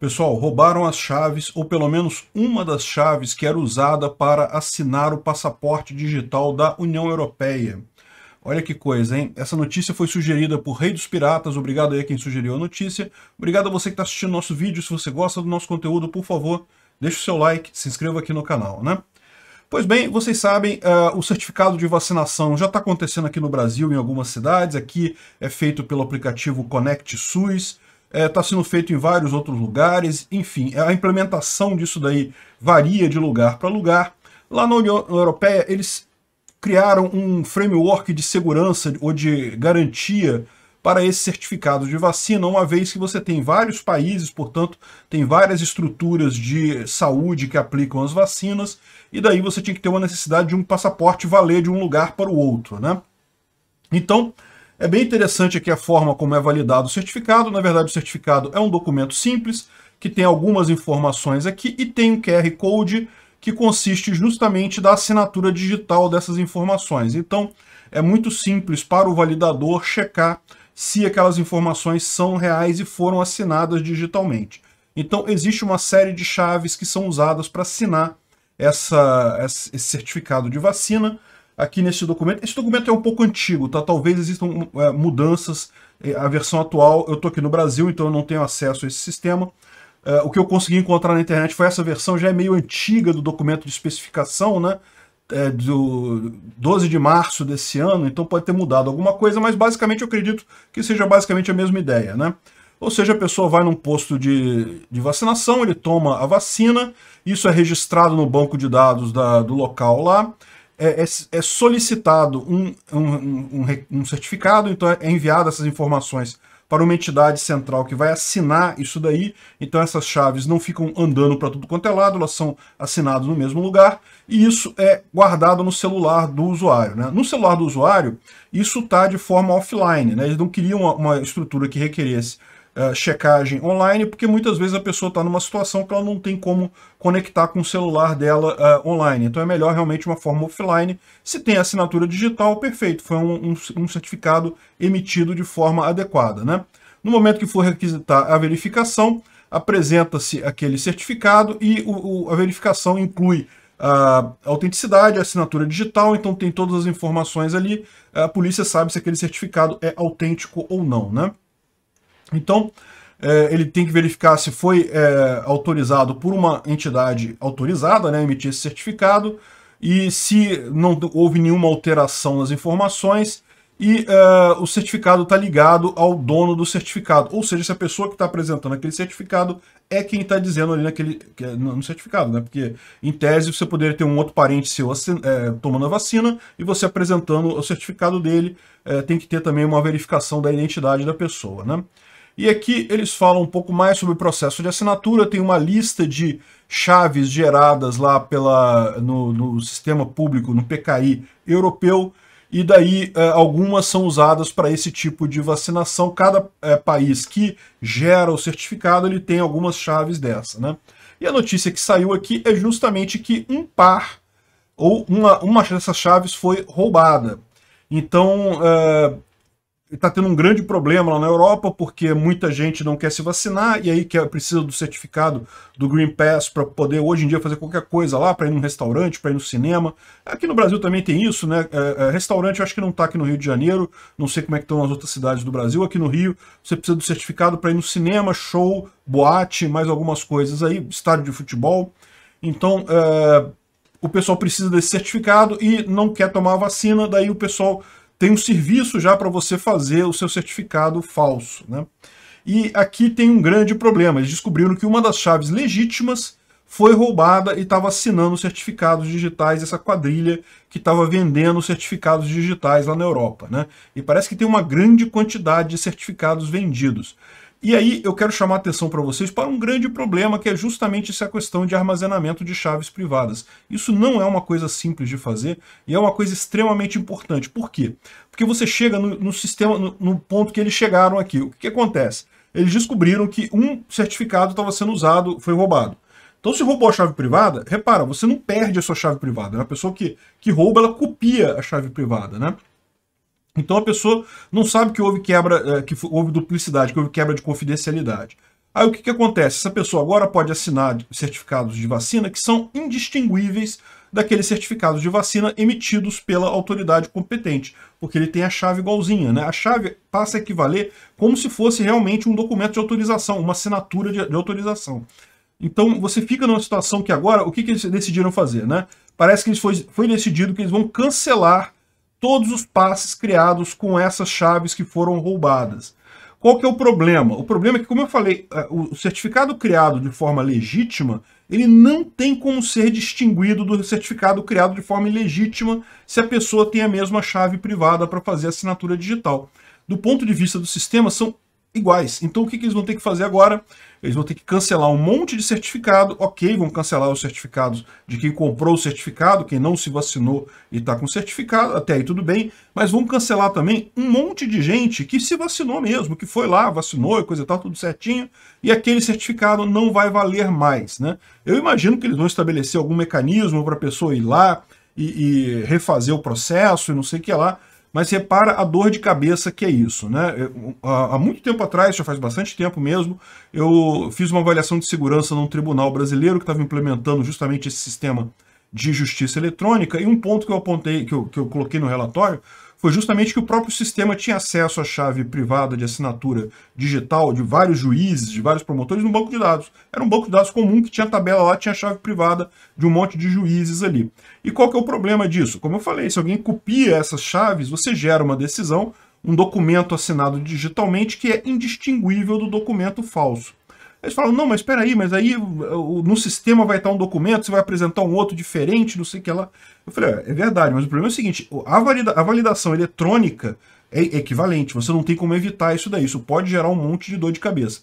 Pessoal, roubaram as chaves, ou pelo menos uma das chaves que era usada para assinar o passaporte digital da União Europeia. Olha que coisa, hein? Essa notícia foi sugerida por Rei dos Piratas. Obrigado aí a quem sugeriu a notícia. Obrigado a você que está assistindo nosso vídeo. Se você gosta do nosso conteúdo, por favor, deixe o seu like, se inscreva aqui no canal, né? Pois bem, vocês sabem, uh, o certificado de vacinação já está acontecendo aqui no Brasil, em algumas cidades. Aqui é feito pelo aplicativo Connect SUS está é, tá sendo feito em vários outros lugares, enfim, a implementação disso daí varia de lugar para lugar. Lá na União Europeia, eles criaram um framework de segurança ou de garantia para esse certificado de vacina, uma vez que você tem vários países, portanto, tem várias estruturas de saúde que aplicam as vacinas, e daí você tinha que ter uma necessidade de um passaporte valer de um lugar para o outro, né? Então, é bem interessante aqui a forma como é validado o certificado. Na verdade, o certificado é um documento simples, que tem algumas informações aqui e tem um QR Code que consiste justamente da assinatura digital dessas informações. Então, é muito simples para o validador checar se aquelas informações são reais e foram assinadas digitalmente. Então, existe uma série de chaves que são usadas para assinar essa, esse certificado de vacina aqui nesse documento. Esse documento é um pouco antigo, tá? Talvez existam é, mudanças. É, a versão atual, eu estou aqui no Brasil, então eu não tenho acesso a esse sistema. É, o que eu consegui encontrar na internet foi essa versão, já é meio antiga do documento de especificação, né? É, do 12 de março desse ano, então pode ter mudado alguma coisa, mas basicamente eu acredito que seja basicamente a mesma ideia, né? Ou seja, a pessoa vai num posto de, de vacinação, ele toma a vacina, isso é registrado no banco de dados da, do local lá, é, é, é, solicitado um, um, um, um certificado, então é enviado essas informações para uma entidade central que vai assinar isso daí. Então essas chaves não ficam andando para tudo quanto é lado, elas são assinadas no mesmo lugar e isso é guardado no celular do usuário. Né? No celular do usuário, isso está de forma offline. Né? Eles não queriam uma, uma estrutura que requeresse eh, checagem online, porque muitas vezes a pessoa está numa situação que ela não tem como conectar com o celular dela uh, online. Então é melhor realmente uma forma offline. Se tem assinatura digital, perfeito, foi um, um, um certificado emitido de forma adequada. Né? No momento que for requisitar a verificação, apresenta-se aquele certificado e o, o, a verificação inclui a autenticidade, a assinatura digital, então tem todas as informações ali. A polícia sabe se aquele certificado é autêntico ou não, né? Então, é, ele tem que verificar se foi é, autorizado por uma entidade autorizada, né, emitir esse certificado, e se não houve nenhuma alteração nas informações, e é, o certificado está ligado ao dono do certificado, ou seja, se a pessoa que está apresentando aquele certificado é quem está dizendo ali naquele, é no certificado, né? Porque, em tese, você poderia ter um outro parente seu é, tomando a vacina e você apresentando o certificado dele, é, tem que ter também uma verificação da identidade da pessoa, né? E aqui eles falam um pouco mais sobre o processo de assinatura, tem uma lista de chaves geradas lá pela, no, no sistema público, no PKI europeu, e daí eh, algumas são usadas para esse tipo de vacinação. Cada é, país que gera o certificado, ele tem algumas chaves dessa, né? E a notícia que saiu aqui é justamente que um par ou uma, uma dessas chaves foi roubada. Então, eh, está tendo um grande problema lá na Europa, porque muita gente não quer se vacinar, e aí quer, é, precisa do certificado do Green Pass para poder, hoje em dia, fazer qualquer coisa lá, para ir num restaurante, para ir no cinema. Aqui no Brasil também tem isso, né? É, é, restaurante, eu acho que não está aqui no Rio de Janeiro, não sei como é que estão as outras cidades do Brasil. Aqui no Rio, você precisa do certificado para ir no cinema, show, boate, mais algumas coisas aí, estádio de futebol. Então, é, o pessoal precisa desse certificado e não quer tomar a vacina, daí o pessoal tem um serviço já para você fazer o seu certificado falso. Né? E aqui tem um grande problema. Eles descobriram que uma das chaves legítimas foi roubada e estava assinando certificados digitais, essa quadrilha que estava vendendo certificados digitais lá na Europa. Né? E parece que tem uma grande quantidade de certificados vendidos. E aí eu quero chamar a atenção para vocês para um grande problema que é justamente essa questão de armazenamento de chaves privadas. Isso não é uma coisa simples de fazer e é uma coisa extremamente importante. Por quê? Porque você chega no, no sistema, no, no, ponto que eles chegaram aqui. O que, que acontece? Eles descobriram que um certificado estava sendo usado, foi roubado. Então, se roubou a chave privada, repara, você não perde a sua chave privada. Né? A pessoa que, que rouba, ela copia a chave privada, né? Então a pessoa não sabe que houve quebra, eh, que houve duplicidade, que houve quebra de confidencialidade. Aí o que, que acontece? Essa pessoa agora pode assinar certificados de vacina que são indistinguíveis daqueles certificados de vacina emitidos pela autoridade competente, porque ele tem a chave igualzinha, né? A chave passa a equivaler como se fosse realmente um documento de autorização, uma assinatura de, de autorização. Então você fica numa situação que agora, o que, que eles decidiram fazer, né? Parece que foi, foi decidido que eles vão cancelar todos os passes criados com essas chaves que foram roubadas. Qual que é o problema? O problema é que, como eu falei, eh, o certificado criado de forma legítima, ele não tem como ser distinguido do certificado criado de forma ilegítima se a pessoa tem a mesma chave privada para fazer a assinatura digital. Do ponto de vista do sistema, são iguais. Então o que, que eles vão ter que fazer agora? Eles vão ter que cancelar um monte de certificado, ok, vão cancelar os certificados de quem comprou o certificado, quem não se vacinou e está com certificado, até aí tudo bem, mas vão cancelar também um monte de gente que se vacinou mesmo, que foi lá, vacinou e coisa e tal, tudo certinho, e aquele certificado não vai valer mais, né? Eu imagino que eles vão estabelecer algum mecanismo para a pessoa ir lá e, e refazer o processo e não sei o que lá, mas repara a dor de cabeça que é isso. Né? Há muito tempo atrás, já faz bastante tempo mesmo, eu fiz uma avaliação de segurança num tribunal brasileiro que estava implementando justamente esse sistema de justiça eletrônica, e um ponto que eu apontei, que eu, que eu coloquei no relatório, foi justamente que o próprio sistema tinha acesso à chave privada de assinatura digital de vários juízes, de vários promotores, no banco de dados. Era um banco de dados comum que tinha tabela lá, tinha chave privada de um monte de juízes ali. E qual que é o problema disso? Como eu falei, se alguém copia essas chaves, você gera uma decisão, um documento assinado digitalmente que é indistinguível do documento falso. Eles falam, não, mas espera aí, mas aí no sistema vai estar um documento, você vai apresentar um outro diferente, não sei o que lá. Eu falei, é, é verdade, mas o problema é o seguinte, a, valida a validação eletrônica é equivalente, você não tem como evitar isso daí, isso pode gerar um monte de dor de cabeça.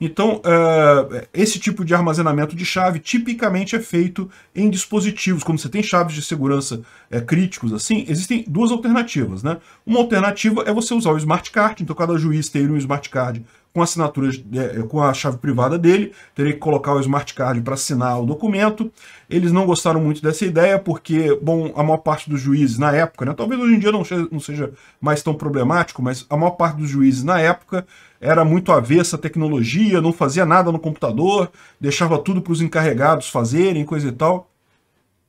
Então, uh, esse tipo de armazenamento de chave tipicamente é feito em dispositivos. Quando você tem chaves de segurança é, críticos, assim, existem duas alternativas. Né? Uma alternativa é você usar o smart card, então cada juiz tem um smart card com assinaturas é, é, com a chave privada dele, teria que colocar o smart card para assinar o documento. Eles não gostaram muito dessa ideia porque, bom, a maior parte dos juízes na época, né, talvez hoje em dia não, seja mais tão problemático, mas a maior parte dos juízes na época era muito avessa à tecnologia, não fazia nada no computador, deixava tudo para os encarregados fazerem, coisa e tal.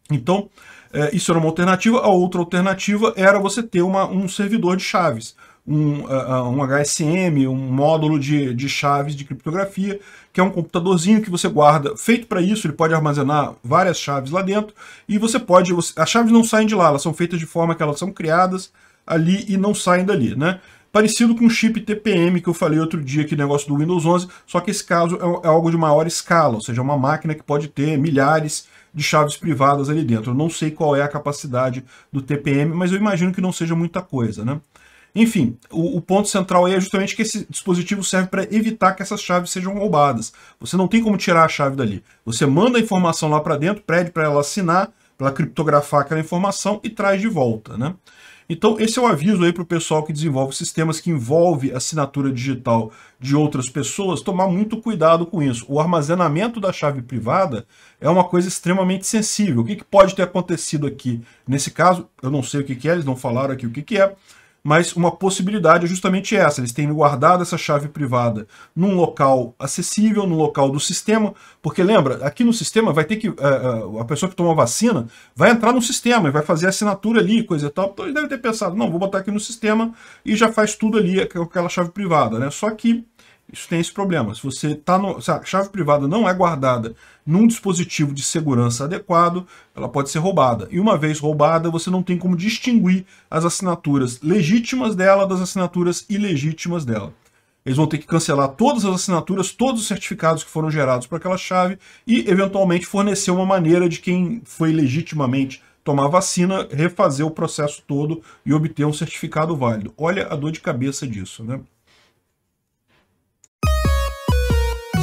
Então, é, isso era uma alternativa. A outra alternativa era você ter uma, um servidor de chaves um, uh, um HSM, um módulo de, de chaves de criptografia, que é um computadorzinho que você guarda. Feito para isso, ele pode armazenar várias chaves lá dentro e você pode... As chaves não saem de lá, elas são feitas de forma que elas são criadas ali e não saem dali, né? Parecido com o chip TPM que eu falei outro dia, que negócio do Windows 11, só que esse caso é, é algo de maior escala, ou seja, é uma máquina que pode ter milhares de chaves privadas ali dentro. Eu não sei qual é a capacidade do TPM, mas eu imagino que não seja muita coisa, né? Enfim, o, o, ponto central aí é justamente que esse dispositivo serve para evitar que essas chaves sejam roubadas. Você não tem como tirar a chave dali. Você manda a informação lá para dentro, pede para ela assinar, para ela criptografar aquela informação e traz de volta, né? Então, esse é o aviso aí para o pessoal que desenvolve sistemas que envolve assinatura digital de outras pessoas, tomar muito cuidado com isso. O armazenamento da chave privada é uma coisa extremamente sensível. O que, que pode ter acontecido aqui? Nesse caso, eu não sei o que, que é, eles não falaram aqui o que, que é, mas uma possibilidade é justamente essa, eles têm guardado essa chave privada num local acessível, no local do sistema, porque lembra, aqui no sistema vai ter que, a, eh, eh, a pessoa que tomou a vacina vai entrar no sistema e vai fazer assinatura ali, coisa e tal, então ele deve ter pensado, não, vou botar aqui no sistema e já faz tudo ali com aquela chave privada, né? Só que isso tem esse problema. Se você tá no, se a chave privada não é guardada num dispositivo de segurança adequado, ela pode ser roubada. E uma vez roubada, você não tem como distinguir as assinaturas legítimas dela das assinaturas ilegítimas dela. Eles vão ter que cancelar todas as assinaturas, todos os certificados que foram gerados para aquela chave e, eventualmente, fornecer uma maneira de quem foi legitimamente tomar vacina, refazer o processo todo e obter um certificado válido. Olha a dor de cabeça disso, né?